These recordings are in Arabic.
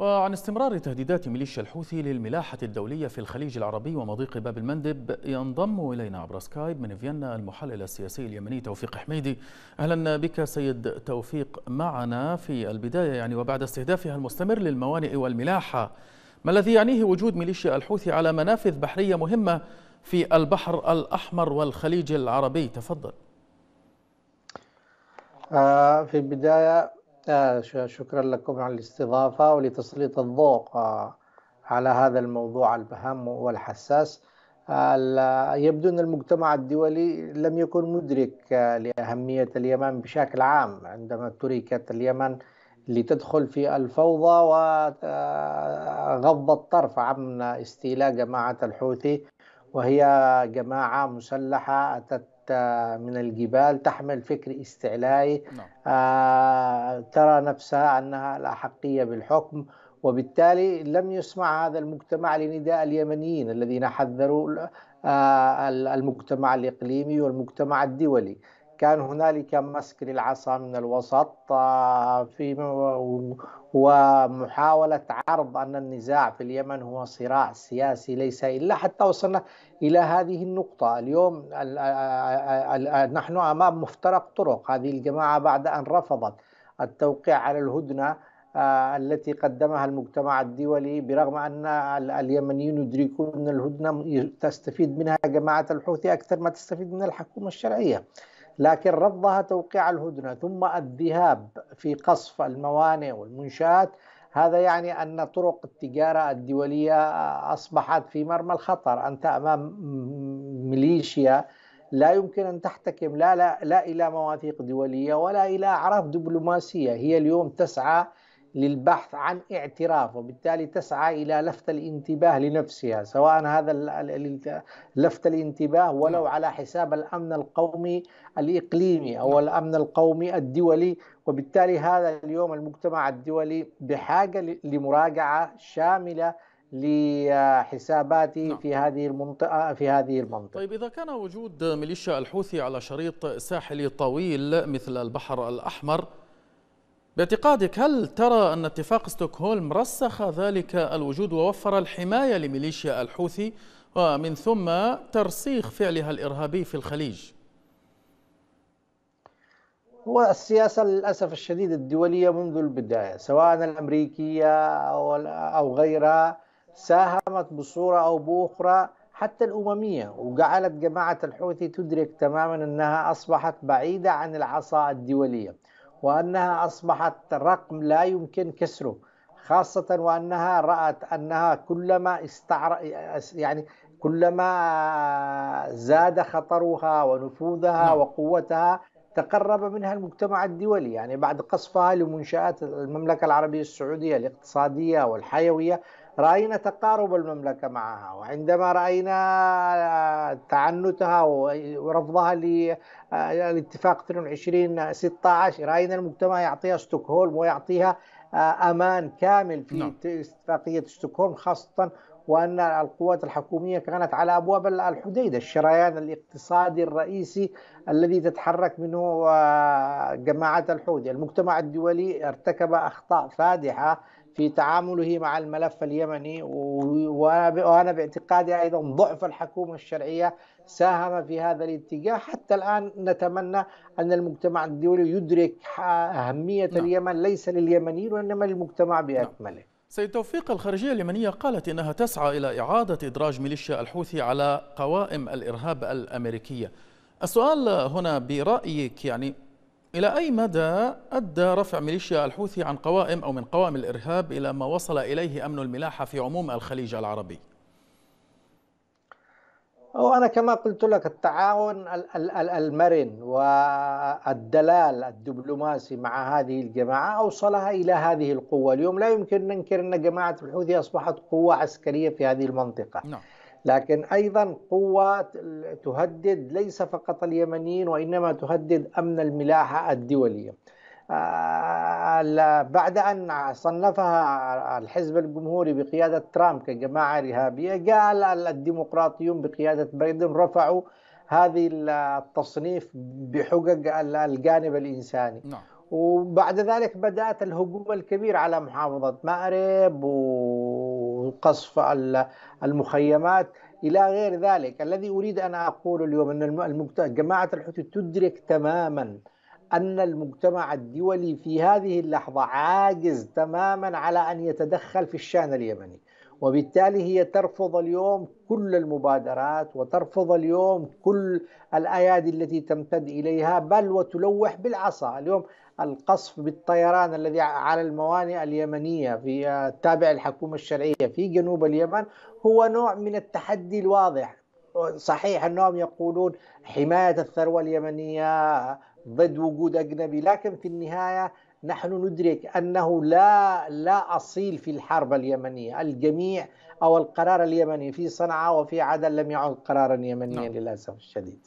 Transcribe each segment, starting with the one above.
وعن استمرار تهديدات ميليشيا الحوثي للملاحة الدولية في الخليج العربي ومضيق باب المندب ينضم إلينا عبر سكايب من فيينا المحلل السياسي اليمني توفيق حميدي أهلا بك سيد توفيق معنا في البداية يعني وبعد استهدافها المستمر للموانئ والملاحة ما الذي يعنيه وجود ميليشيا الحوثي على منافذ بحرية مهمة في البحر الأحمر والخليج العربي تفضل آه، في البداية آه شكرا لكم على الاستضافة ولتسليط الضوء آه على هذا الموضوع المهم والحساس آه يبدو أن المجتمع الدولي لم يكن مدرك آه، لأهمية اليمن بشكل عام عندما تركت اليمن لتدخل في الفوضى وغض آه، الطرف عن استيلاء جماعة الحوثي وهي جماعة مسلحة أتت من الجبال تحمل فكر استعلائي نعم. آه ترى نفسها أنها الأحقية بالحكم وبالتالي لم يسمع هذا المجتمع لنداء اليمنيين الذين حذروا آه المجتمع الإقليمي والمجتمع الدولي كان هنالك مسك للعصا من الوسط آه، في ومحاولة عرض أن النزاع في اليمن هو صراع سياسي ليس إلا حتى وصلنا إلى هذه النقطة اليوم آه، آه، نحن أمام مفترق طرق هذه الجماعة بعد أن رفضت التوقيع على الهدنة التي قدمها المجتمع الدولي برغم أن اليمنيين يدركون أن الهدنة تستفيد منها جماعة الحوثي أكثر ما تستفيد من الحكومة الشرعية لكن رضها توقيع الهدنة ثم الذهاب في قصف الموانئ والمنشآت هذا يعني أن طرق التجارة الدولية أصبحت في مرمى الخطر أنت أمام ميليشيا لا يمكن أن تحتكم لا, لا, لا إلى مواثيق دولية ولا إلى أعراف دبلوماسية هي اليوم تسعى للبحث عن اعتراف وبالتالي تسعى إلى لفت الانتباه لنفسها سواء هذا لفت الانتباه ولو نعم. على حساب الأمن القومي الإقليمي أو نعم. الأمن القومي الدولي وبالتالي هذا اليوم المجتمع الدولي بحاجة لمراجعة شاملة لحساباته نعم. في هذه المنطقة في هذه المنطقة طيب إذا كان وجود ميليشيا الحوثي على شريط ساحلي طويل مثل البحر الأحمر باعتقادك هل ترى أن اتفاق ستوكهولم رسخ ذلك الوجود ووفر الحماية لميليشيا الحوثي ومن ثم ترسيخ فعلها الإرهابي في الخليج؟ هو السياسة للأسف الشديد الدولية منذ البداية سواء الأمريكية أو غيرها ساهمت بصورة أو بأخرى حتى الأممية وجعلت جماعة الحوثي تدرك تماما أنها أصبحت بعيدة عن العصا الدولية وأنها أصبحت رقم لا يمكن كسره خاصة وأنها رأت أنها كلما استعر يعني كلما زاد خطرها ونفوذها نعم. وقوتها تقرب منها المجتمع الدولي يعني بعد قصفها لمنشآت المملكة العربية السعودية الاقتصادية والحيوية راينا تقارب المملكه معها وعندما راينا تعنتها ورفضها للاتفاق 22 16 راينا المجتمع يعطيها ستوكهولم ويعطيها آه، امان كامل في نعم. اتفاقيه ستوكهولم خاصه وأن القوات الحكومية كانت على أبواب الحديدة الشريان الاقتصادي الرئيسي الذي تتحرك منه آه، جماعه الحوثي المجتمع الدولي ارتكب أخطاء فادحة في تعامله مع الملف اليمني وانا باعتقادي ايضا ضعف الحكومه الشرعيه ساهم في هذا الاتجاه حتى الان نتمنى ان المجتمع الدولي يدرك اهميه نعم. اليمن ليس لليمنيين وانما للمجتمع باكمله سيد توفيق الخارجية اليمنية قالت إنها تسعى إلى إعادة إدراج ميليشيا الحوثي على قوائم الإرهاب الأمريكية السؤال هنا برأيك يعني إلى أي مدى أدى رفع ميليشيا الحوثي عن قوائم أو من قوائم الإرهاب إلى ما وصل إليه أمن الملاحة في عموم الخليج العربي؟ أو أنا كما قلت لك التعاون المرن والدلال الدبلوماسي مع هذه الجماعة أوصلها إلى هذه القوة اليوم لا يمكن ننكر أن جماعة الحوثي أصبحت قوة عسكرية في هذه المنطقة نعم. لكن أيضا قوة تهدد ليس فقط اليمنيين وإنما تهدد أمن الملاحة الدولية بعد أن صنفها الحزب الجمهوري بقيادة ترامب كجماعة إرهابية قال الديمقراطيون بقيادة بايدن رفعوا هذه التصنيف بحقق الجانب الإنساني نعم. وبعد ذلك بدأت الهجوم الكبير على محافظة مأرب وقصف المخيمات إلى غير ذلك الذي أريد أن أقوله اليوم أن جماعة الحوثي تدرك تماماً أن المجتمع الدولي في هذه اللحظة عاجز تماما على أن يتدخل في الشأن اليمني وبالتالي هي ترفض اليوم كل المبادرات وترفض اليوم كل الايادي التي تمتد اليها بل وتلوح بالعصا، اليوم القصف بالطيران الذي على الموانئ اليمنيه في آه، تابع الحكومه الشرعيه في جنوب اليمن هو نوع من التحدي الواضح، صحيح انهم يقولون حمايه الثروه اليمنيه ضد وجود أجنبي لكن في النهاية نحن ندرك أنه لا لا أصيل في الحرب اليمنية الجميع أو القرار اليمني في صنعاء وفي عدن لم يعد قرارا يمنيا نعم. للأسف الشديد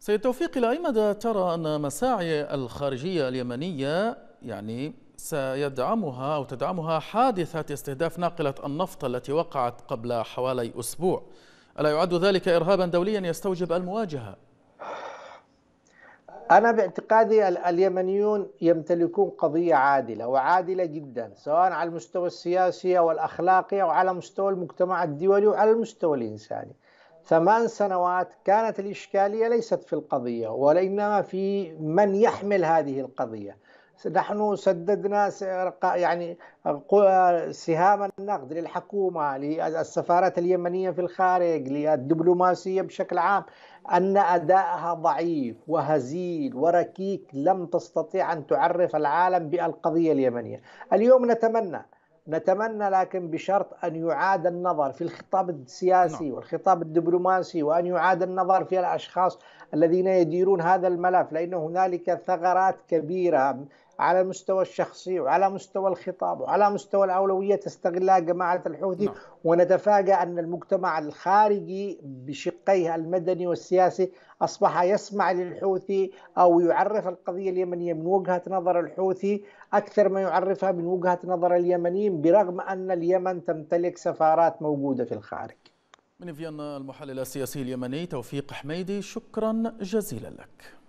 سيد توفيق إلى أي مدى ترى أن مساعي الخارجية اليمنية يعني سيدعمها أو تدعمها حادثة استهداف ناقلة النفط التي وقعت قبل حوالي أسبوع ألا يعد ذلك إرهابا دوليا يستوجب المواجهة؟ أنا باعتقادي اليمنيون يمتلكون قضية عادلة وعادلة جدا سواء على المستوى السياسي أو الأخلاقي أو على مستوى المجتمع الدولي وعلى المستوى الإنساني ثمان سنوات كانت الإشكالية ليست في القضية وإنما في من يحمل هذه القضية نحن سددنا يعني سهام النقد للحكومة للسفارات اليمنية في الخارج للدبلوماسية بشكل عام أن أدائها ضعيف وهزيل وركيك لم تستطيع أن تعرف العالم بالقضية اليمنية اليوم نتمنى نتمنى لكن بشرط أن يعاد النظر في الخطاب السياسي نعم. والخطاب الدبلوماسي وأن يعاد النظر في الأشخاص الذين يديرون هذا الملف لأن هنالك ثغرات كبيرة على المستوى الشخصي وعلى مستوى الخطاب وعلى مستوى الأولوية تستغلها جماعة الحوثي نعم. ونتفاجأ أن المجتمع الخارجي بشقيه المدني والسياسي أصبح يسمع للحوثي أو يعرف القضية اليمنية من وجهة نظر الحوثي أكثر ما يعرفها من وجهة نظر اليمنيين برغم أن اليمن تمتلك سفارات موجودة في الخارج من فيينا المحلل السياسي اليمني توفيق حميدي شكرا جزيلا لك